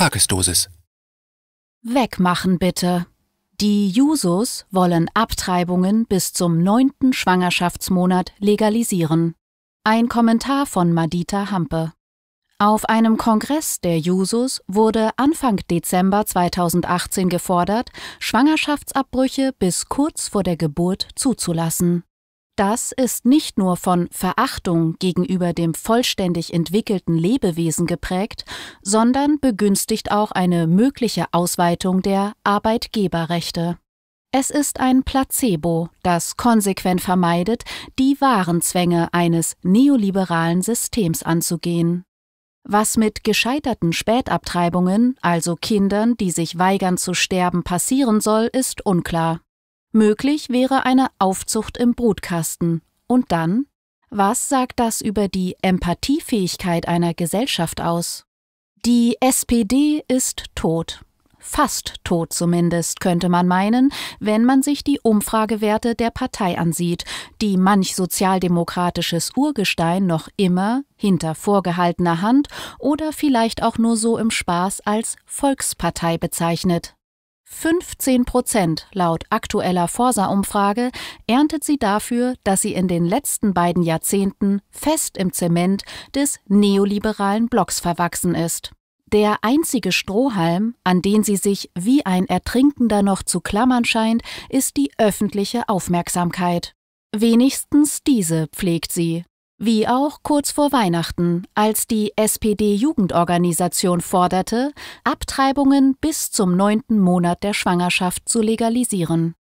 Tagesdosis. Wegmachen bitte. Die Jusos wollen Abtreibungen bis zum neunten Schwangerschaftsmonat legalisieren. Ein Kommentar von Madita Hampe. Auf einem Kongress der Jusos wurde Anfang Dezember 2018 gefordert, Schwangerschaftsabbrüche bis kurz vor der Geburt zuzulassen. Das ist nicht nur von Verachtung gegenüber dem vollständig entwickelten Lebewesen geprägt, sondern begünstigt auch eine mögliche Ausweitung der Arbeitgeberrechte. Es ist ein Placebo, das konsequent vermeidet, die wahren Zwänge eines neoliberalen Systems anzugehen. Was mit gescheiterten Spätabtreibungen, also Kindern, die sich weigern zu sterben, passieren soll, ist unklar. Möglich wäre eine Aufzucht im Brutkasten. Und dann? Was sagt das über die Empathiefähigkeit einer Gesellschaft aus? Die SPD ist tot. Fast tot zumindest, könnte man meinen, wenn man sich die Umfragewerte der Partei ansieht, die manch sozialdemokratisches Urgestein noch immer hinter vorgehaltener Hand oder vielleicht auch nur so im Spaß als Volkspartei bezeichnet. 15 Prozent laut aktueller Forsa-Umfrage erntet sie dafür, dass sie in den letzten beiden Jahrzehnten fest im Zement des neoliberalen Blocks verwachsen ist. Der einzige Strohhalm, an den sie sich wie ein Ertrinkender noch zu klammern scheint, ist die öffentliche Aufmerksamkeit. Wenigstens diese pflegt sie. Wie auch kurz vor Weihnachten, als die SPD-Jugendorganisation forderte, Abtreibungen bis zum neunten Monat der Schwangerschaft zu legalisieren.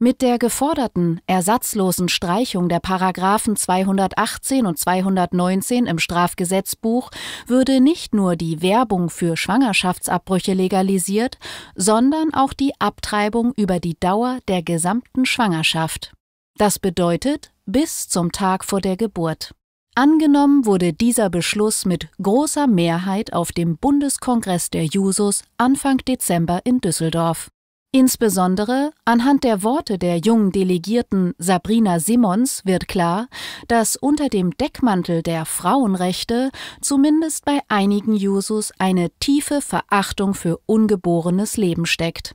Mit der geforderten, ersatzlosen Streichung der Paragraphen 218 und 219 im Strafgesetzbuch würde nicht nur die Werbung für Schwangerschaftsabbrüche legalisiert, sondern auch die Abtreibung über die Dauer der gesamten Schwangerschaft. Das bedeutet bis zum Tag vor der Geburt. Angenommen wurde dieser Beschluss mit großer Mehrheit auf dem Bundeskongress der Jusos Anfang Dezember in Düsseldorf. Insbesondere anhand der Worte der jungen Delegierten Sabrina Simons wird klar, dass unter dem Deckmantel der Frauenrechte zumindest bei einigen Jusos eine tiefe Verachtung für ungeborenes Leben steckt.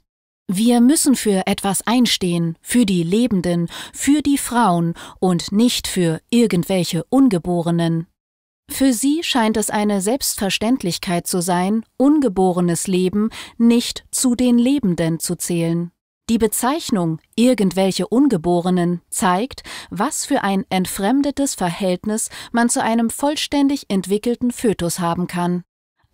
Wir müssen für etwas einstehen, für die Lebenden, für die Frauen und nicht für irgendwelche Ungeborenen. Für sie scheint es eine Selbstverständlichkeit zu sein, ungeborenes Leben nicht zu den Lebenden zu zählen. Die Bezeichnung irgendwelche Ungeborenen zeigt, was für ein entfremdetes Verhältnis man zu einem vollständig entwickelten Fötus haben kann.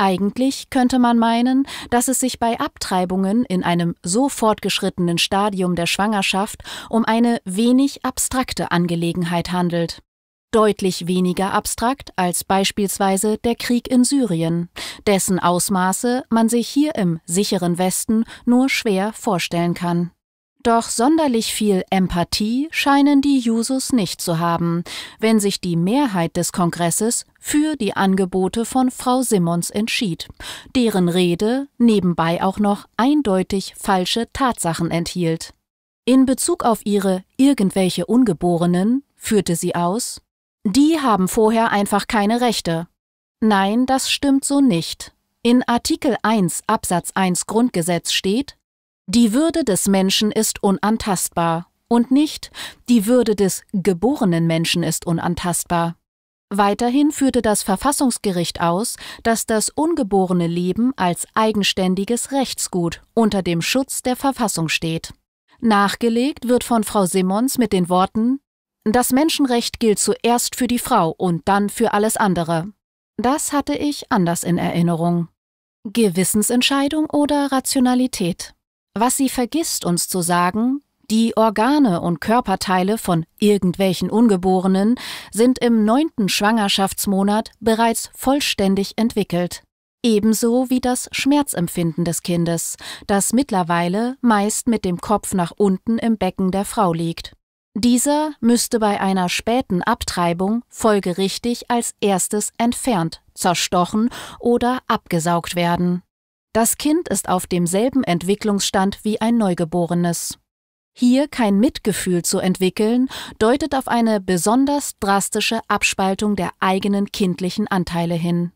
Eigentlich könnte man meinen, dass es sich bei Abtreibungen in einem so fortgeschrittenen Stadium der Schwangerschaft um eine wenig abstrakte Angelegenheit handelt. Deutlich weniger abstrakt als beispielsweise der Krieg in Syrien, dessen Ausmaße man sich hier im sicheren Westen nur schwer vorstellen kann. Doch sonderlich viel Empathie scheinen die Jusos nicht zu haben, wenn sich die Mehrheit des Kongresses für die Angebote von Frau Simmons entschied, deren Rede nebenbei auch noch eindeutig falsche Tatsachen enthielt. In Bezug auf ihre irgendwelche Ungeborenen führte sie aus, die haben vorher einfach keine Rechte. Nein, das stimmt so nicht. In Artikel 1 Absatz 1 Grundgesetz steht, die Würde des Menschen ist unantastbar und nicht die Würde des geborenen Menschen ist unantastbar. Weiterhin führte das Verfassungsgericht aus, dass das ungeborene Leben als eigenständiges Rechtsgut unter dem Schutz der Verfassung steht. Nachgelegt wird von Frau Simmons mit den Worten Das Menschenrecht gilt zuerst für die Frau und dann für alles andere. Das hatte ich anders in Erinnerung. Gewissensentscheidung oder Rationalität? Was sie vergisst uns zu sagen, die Organe und Körperteile von irgendwelchen Ungeborenen sind im neunten Schwangerschaftsmonat bereits vollständig entwickelt. Ebenso wie das Schmerzempfinden des Kindes, das mittlerweile meist mit dem Kopf nach unten im Becken der Frau liegt. Dieser müsste bei einer späten Abtreibung folgerichtig als erstes entfernt, zerstochen oder abgesaugt werden. Das Kind ist auf demselben Entwicklungsstand wie ein Neugeborenes. Hier kein Mitgefühl zu entwickeln, deutet auf eine besonders drastische Abspaltung der eigenen kindlichen Anteile hin.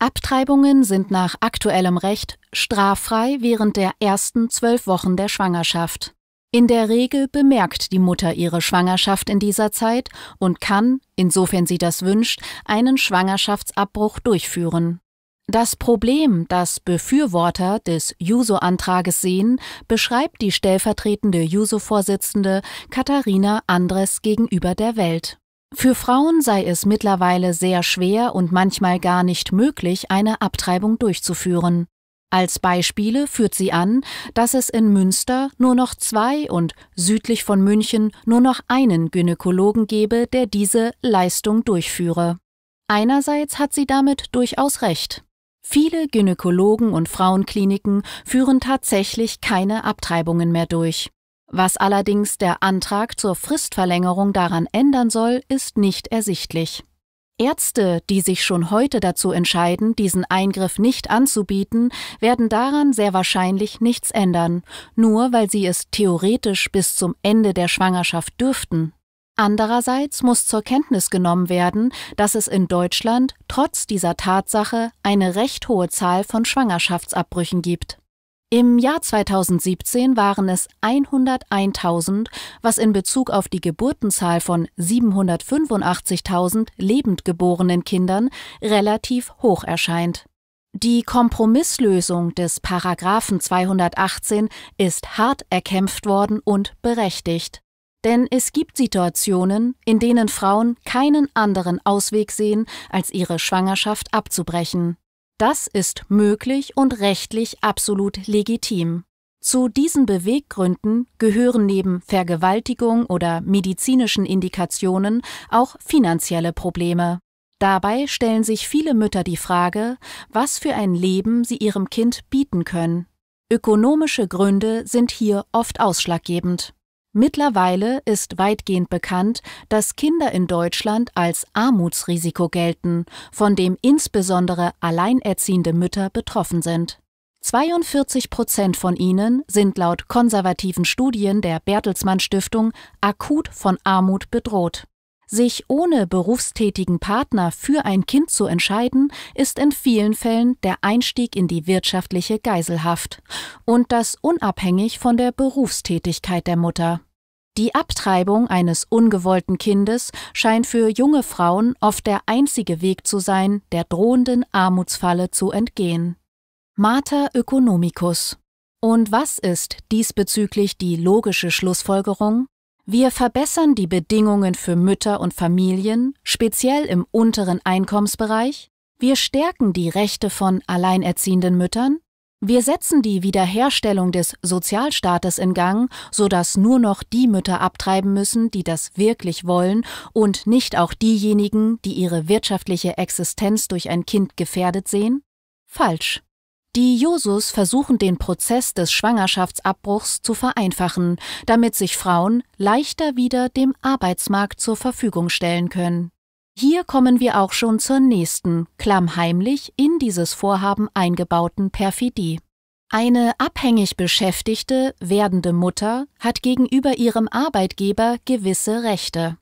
Abtreibungen sind nach aktuellem Recht straffrei während der ersten zwölf Wochen der Schwangerschaft. In der Regel bemerkt die Mutter ihre Schwangerschaft in dieser Zeit und kann, insofern sie das wünscht, einen Schwangerschaftsabbruch durchführen. Das Problem, das Befürworter des Juso-Antrages sehen, beschreibt die stellvertretende Juso-Vorsitzende Katharina Andres gegenüber der Welt. Für Frauen sei es mittlerweile sehr schwer und manchmal gar nicht möglich, eine Abtreibung durchzuführen. Als Beispiele führt sie an, dass es in Münster nur noch zwei und südlich von München nur noch einen Gynäkologen gebe, der diese Leistung durchführe. Einerseits hat sie damit durchaus recht. Viele Gynäkologen und Frauenkliniken führen tatsächlich keine Abtreibungen mehr durch. Was allerdings der Antrag zur Fristverlängerung daran ändern soll, ist nicht ersichtlich. Ärzte, die sich schon heute dazu entscheiden, diesen Eingriff nicht anzubieten, werden daran sehr wahrscheinlich nichts ändern, nur weil sie es theoretisch bis zum Ende der Schwangerschaft dürften. Andererseits muss zur Kenntnis genommen werden, dass es in Deutschland trotz dieser Tatsache eine recht hohe Zahl von Schwangerschaftsabbrüchen gibt. Im Jahr 2017 waren es 101.000, was in Bezug auf die Geburtenzahl von 785.000 lebend geborenen Kindern relativ hoch erscheint. Die Kompromisslösung des Paragraphen 218 ist hart erkämpft worden und berechtigt. Denn es gibt Situationen, in denen Frauen keinen anderen Ausweg sehen, als ihre Schwangerschaft abzubrechen. Das ist möglich und rechtlich absolut legitim. Zu diesen Beweggründen gehören neben Vergewaltigung oder medizinischen Indikationen auch finanzielle Probleme. Dabei stellen sich viele Mütter die Frage, was für ein Leben sie ihrem Kind bieten können. Ökonomische Gründe sind hier oft ausschlaggebend. Mittlerweile ist weitgehend bekannt, dass Kinder in Deutschland als Armutsrisiko gelten, von dem insbesondere alleinerziehende Mütter betroffen sind. 42 Prozent von ihnen sind laut konservativen Studien der Bertelsmann Stiftung akut von Armut bedroht. Sich ohne berufstätigen Partner für ein Kind zu entscheiden, ist in vielen Fällen der Einstieg in die wirtschaftliche Geiselhaft. Und das unabhängig von der Berufstätigkeit der Mutter. Die Abtreibung eines ungewollten Kindes scheint für junge Frauen oft der einzige Weg zu sein, der drohenden Armutsfalle zu entgehen. Mater Ökonomicus. Und was ist diesbezüglich die logische Schlussfolgerung? Wir verbessern die Bedingungen für Mütter und Familien, speziell im unteren Einkommensbereich, wir stärken die Rechte von alleinerziehenden Müttern, wir setzen die Wiederherstellung des Sozialstaates in Gang, sodass nur noch die Mütter abtreiben müssen, die das wirklich wollen und nicht auch diejenigen, die ihre wirtschaftliche Existenz durch ein Kind gefährdet sehen? Falsch. Die Josus versuchen den Prozess des Schwangerschaftsabbruchs zu vereinfachen, damit sich Frauen leichter wieder dem Arbeitsmarkt zur Verfügung stellen können. Hier kommen wir auch schon zur nächsten, klammheimlich in dieses Vorhaben eingebauten Perfidie. Eine abhängig beschäftigte, werdende Mutter hat gegenüber ihrem Arbeitgeber gewisse Rechte.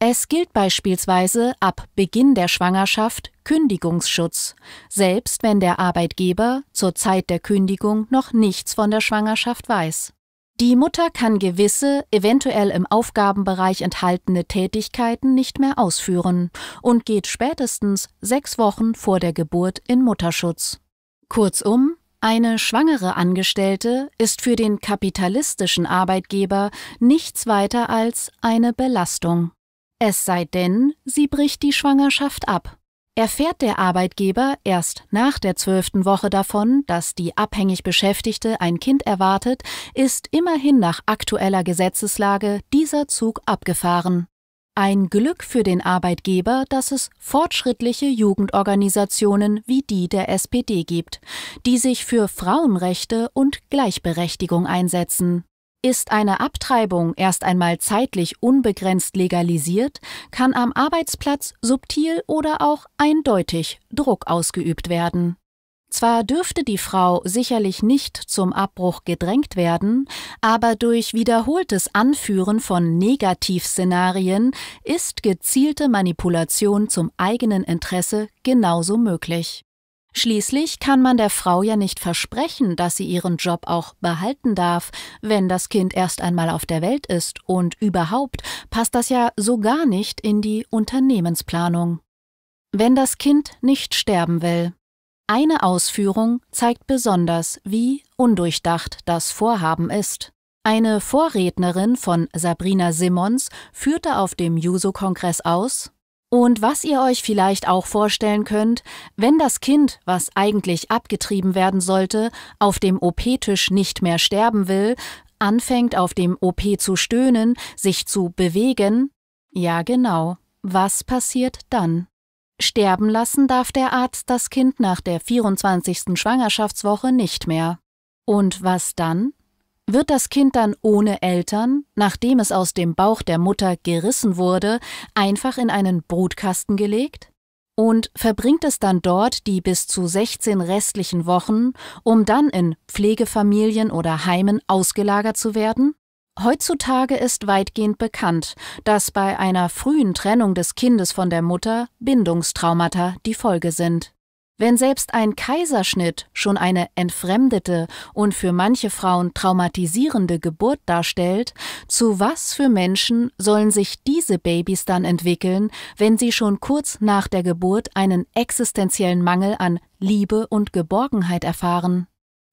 Es gilt beispielsweise ab Beginn der Schwangerschaft Kündigungsschutz, selbst wenn der Arbeitgeber zur Zeit der Kündigung noch nichts von der Schwangerschaft weiß. Die Mutter kann gewisse, eventuell im Aufgabenbereich enthaltene Tätigkeiten nicht mehr ausführen und geht spätestens sechs Wochen vor der Geburt in Mutterschutz. Kurzum, eine schwangere Angestellte ist für den kapitalistischen Arbeitgeber nichts weiter als eine Belastung. Es sei denn, sie bricht die Schwangerschaft ab. Erfährt der Arbeitgeber erst nach der zwölften Woche davon, dass die abhängig Beschäftigte ein Kind erwartet, ist immerhin nach aktueller Gesetzeslage dieser Zug abgefahren. Ein Glück für den Arbeitgeber, dass es fortschrittliche Jugendorganisationen wie die der SPD gibt, die sich für Frauenrechte und Gleichberechtigung einsetzen. Ist eine Abtreibung erst einmal zeitlich unbegrenzt legalisiert, kann am Arbeitsplatz subtil oder auch eindeutig Druck ausgeübt werden. Zwar dürfte die Frau sicherlich nicht zum Abbruch gedrängt werden, aber durch wiederholtes Anführen von Negativszenarien ist gezielte Manipulation zum eigenen Interesse genauso möglich. Schließlich kann man der Frau ja nicht versprechen, dass sie ihren Job auch behalten darf, wenn das Kind erst einmal auf der Welt ist, und überhaupt passt das ja so gar nicht in die Unternehmensplanung. Wenn das Kind nicht sterben will. Eine Ausführung zeigt besonders, wie undurchdacht das Vorhaben ist. Eine Vorrednerin von Sabrina Simmons führte auf dem Juso-Kongress aus, und was ihr euch vielleicht auch vorstellen könnt, wenn das Kind, was eigentlich abgetrieben werden sollte, auf dem OP-Tisch nicht mehr sterben will, anfängt auf dem OP zu stöhnen, sich zu bewegen, ja genau, was passiert dann? Sterben lassen darf der Arzt das Kind nach der 24. Schwangerschaftswoche nicht mehr. Und was dann? wird das Kind dann ohne Eltern, nachdem es aus dem Bauch der Mutter gerissen wurde, einfach in einen Brutkasten gelegt? Und verbringt es dann dort die bis zu 16 restlichen Wochen, um dann in Pflegefamilien oder Heimen ausgelagert zu werden? Heutzutage ist weitgehend bekannt, dass bei einer frühen Trennung des Kindes von der Mutter Bindungstraumata die Folge sind. Wenn selbst ein Kaiserschnitt schon eine entfremdete und für manche Frauen traumatisierende Geburt darstellt, zu was für Menschen sollen sich diese Babys dann entwickeln, wenn sie schon kurz nach der Geburt einen existenziellen Mangel an Liebe und Geborgenheit erfahren?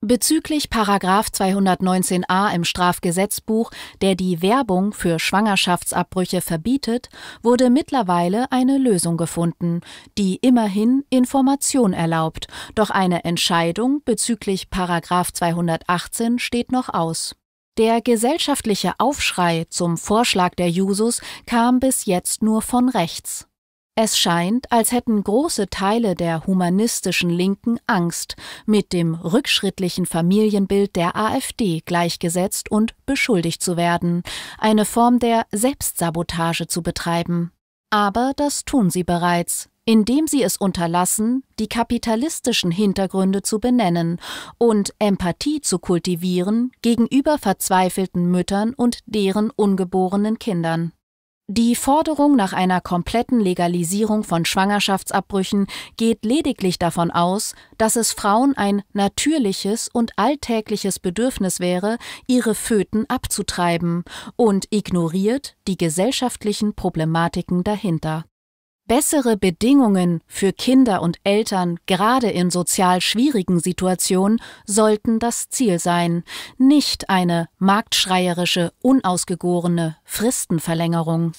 Bezüglich Paragraf 219a im Strafgesetzbuch, der die Werbung für Schwangerschaftsabbrüche verbietet, wurde mittlerweile eine Lösung gefunden, die immerhin Information erlaubt, doch eine Entscheidung bezüglich Paragraf 218 steht noch aus. Der gesellschaftliche Aufschrei zum Vorschlag der Jusos kam bis jetzt nur von rechts. Es scheint, als hätten große Teile der humanistischen Linken Angst, mit dem rückschrittlichen Familienbild der AfD gleichgesetzt und beschuldigt zu werden, eine Form der Selbstsabotage zu betreiben. Aber das tun sie bereits, indem sie es unterlassen, die kapitalistischen Hintergründe zu benennen und Empathie zu kultivieren gegenüber verzweifelten Müttern und deren ungeborenen Kindern. Die Forderung nach einer kompletten Legalisierung von Schwangerschaftsabbrüchen geht lediglich davon aus, dass es Frauen ein natürliches und alltägliches Bedürfnis wäre, ihre Föten abzutreiben und ignoriert die gesellschaftlichen Problematiken dahinter. Bessere Bedingungen für Kinder und Eltern, gerade in sozial schwierigen Situationen, sollten das Ziel sein, nicht eine marktschreierische, unausgegorene Fristenverlängerung.